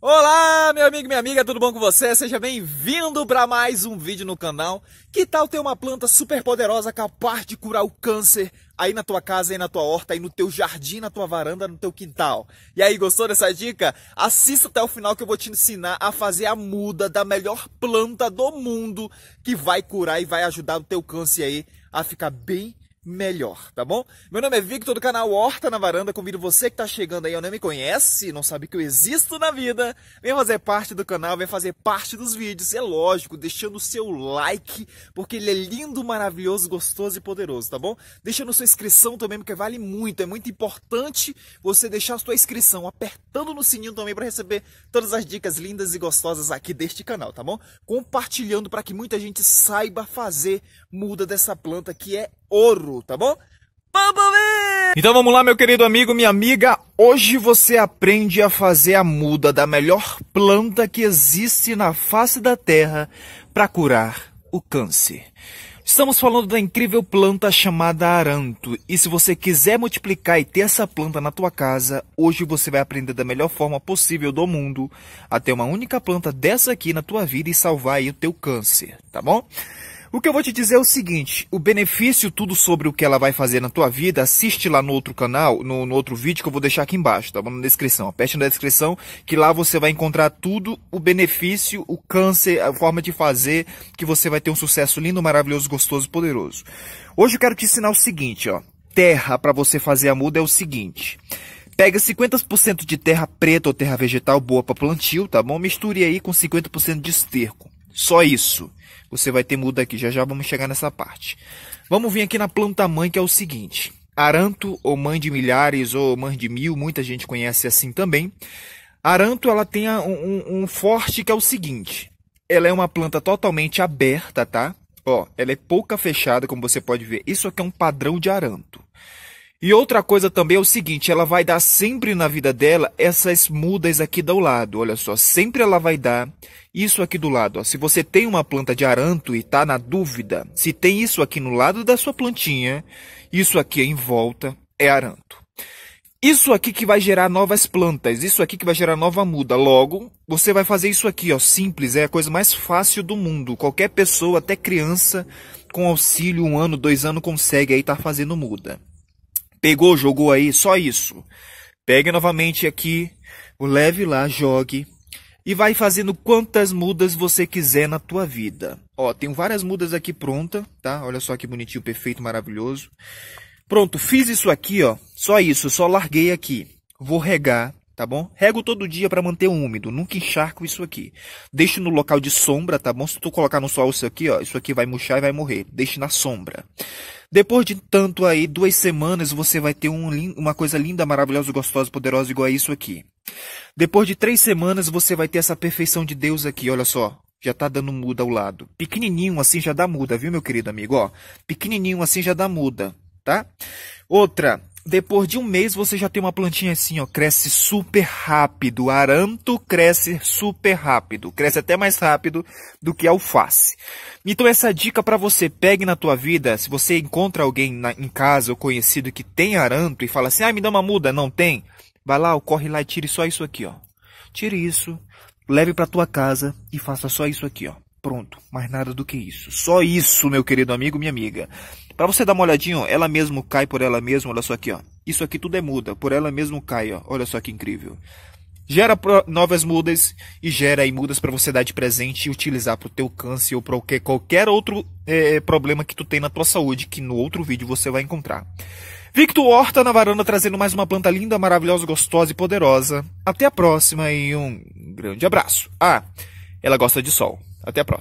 Olá, meu amigo e minha amiga, tudo bom com você? Seja bem-vindo para mais um vídeo no canal. Que tal ter uma planta super poderosa capaz de curar o câncer aí na tua casa, aí na tua horta, aí no teu jardim, na tua varanda, no teu quintal? E aí, gostou dessa dica? Assista até o final que eu vou te ensinar a fazer a muda da melhor planta do mundo que vai curar e vai ajudar o teu câncer aí a ficar bem melhor, tá bom? Meu nome é Victor do canal Horta na Varanda. Convido você que está chegando aí, ou não me conhece, não sabe que eu existo na vida, vem fazer parte do canal, vem fazer parte dos vídeos. É lógico, deixando o seu like, porque ele é lindo, maravilhoso, gostoso e poderoso, tá bom? Deixando sua inscrição também, porque vale muito. É muito importante você deixar a sua inscrição, apertando no sininho também para receber todas as dicas lindas e gostosas aqui deste canal, tá bom? Compartilhando para que muita gente saiba fazer muda dessa planta que é ouro, tá bom? Vamos ver! Então vamos lá, meu querido amigo, minha amiga. Hoje você aprende a fazer a muda da melhor planta que existe na face da terra para curar o câncer. Estamos falando da incrível planta chamada aranto. E se você quiser multiplicar e ter essa planta na tua casa, hoje você vai aprender da melhor forma possível do mundo a ter uma única planta dessa aqui na tua vida e salvar aí o teu câncer, tá bom? O que eu vou te dizer é o seguinte, o benefício tudo sobre o que ela vai fazer na tua vida, assiste lá no outro canal, no, no outro vídeo que eu vou deixar aqui embaixo, tá bom? Na descrição, aperte na descrição que lá você vai encontrar tudo, o benefício, o câncer, a forma de fazer, que você vai ter um sucesso lindo, maravilhoso, gostoso, poderoso. Hoje eu quero te ensinar o seguinte, ó, terra para você fazer a muda é o seguinte... Pega 50% de terra preta ou terra vegetal boa para plantio, tá bom? Misture aí com 50% de esterco. Só isso. Você vai ter muda aqui, já já vamos chegar nessa parte. Vamos vir aqui na planta mãe, que é o seguinte. Aranto, ou mãe de milhares, ou mãe de mil, muita gente conhece assim também. Aranto, ela tem um, um, um forte que é o seguinte. Ela é uma planta totalmente aberta, tá? Ó, ela é pouca fechada, como você pode ver. Isso aqui é um padrão de aranto. E outra coisa também é o seguinte, ela vai dar sempre na vida dela essas mudas aqui do lado, olha só, sempre ela vai dar isso aqui do lado. Ó. Se você tem uma planta de aranto e está na dúvida, se tem isso aqui no lado da sua plantinha, isso aqui em volta é aranto. Isso aqui que vai gerar novas plantas, isso aqui que vai gerar nova muda. Logo, você vai fazer isso aqui, ó, simples, é a coisa mais fácil do mundo. Qualquer pessoa, até criança, com auxílio um ano, dois anos, consegue aí estar tá fazendo muda. Pegou, jogou aí, só isso. Pegue novamente aqui, o leve lá, jogue e vai fazendo quantas mudas você quiser na tua vida. Ó, tenho várias mudas aqui pronta, tá? Olha só que bonitinho, perfeito, maravilhoso. Pronto, fiz isso aqui, ó. Só isso, só larguei aqui. Vou regar tá bom? Rego todo dia para manter úmido, nunca encharco isso aqui. Deixe no local de sombra, tá bom? Se tu colocar no sol isso aqui, ó, isso aqui vai murchar e vai morrer. Deixe na sombra. Depois de tanto aí, duas semanas, você vai ter um, uma coisa linda, maravilhosa, gostosa, poderosa, igual a isso aqui. Depois de três semanas, você vai ter essa perfeição de Deus aqui, olha só. Já tá dando muda ao lado. Pequenininho assim já dá muda, viu, meu querido amigo? Ó, pequenininho assim já dá muda, tá? Outra, depois de um mês você já tem uma plantinha assim, ó, cresce super rápido. Aranto cresce super rápido, cresce até mais rápido do que alface. Então essa dica para você, pegue na tua vida, se você encontra alguém na, em casa ou conhecido que tem aranto e fala assim: "Ah, me dá uma muda, não tem?" Vai lá, corre lá e tire só isso aqui, ó. Tire isso, leve para tua casa e faça só isso aqui, ó. Pronto, mais nada do que isso. Só isso, meu querido amigo, minha amiga. Para você dar uma olhadinha, ó, ela mesmo cai por ela mesma, olha só aqui, ó. Isso aqui tudo é muda, por ela mesmo cai, ó. Olha só que incrível. Gera novas mudas e gera aí mudas para você dar de presente e utilizar para o teu câncer ou para qualquer, outro é, é, problema que tu tem na tua saúde, que no outro vídeo você vai encontrar. Victor Horta na varanda trazendo mais uma planta linda, maravilhosa, gostosa e poderosa. Até a próxima e um grande abraço. Ah, ela gosta de sol. Até a próxima.